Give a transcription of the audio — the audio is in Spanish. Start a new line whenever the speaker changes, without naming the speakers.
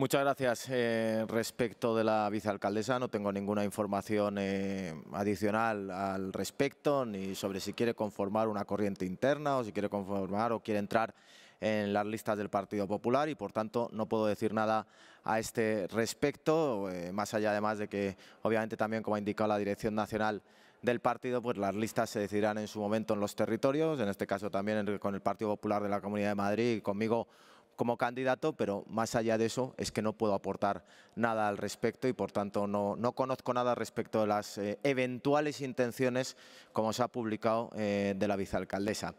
Muchas gracias. Eh, respecto de la vicealcaldesa, no tengo ninguna información eh, adicional al respecto, ni sobre si quiere conformar una corriente interna o si quiere conformar o quiere entrar en las listas del Partido Popular y por tanto no puedo decir nada a este respecto, eh, más allá además de que obviamente también como ha indicado la Dirección Nacional del partido, pues las listas se decidirán en su momento en los territorios, en este caso también con el Partido Popular de la Comunidad de Madrid y conmigo como candidato, pero más allá de eso es que no puedo aportar nada al respecto y por tanto no, conozco nada respecto de las eh, eventuales intenciones como se ha publicado eh, de la vicealcaldesa.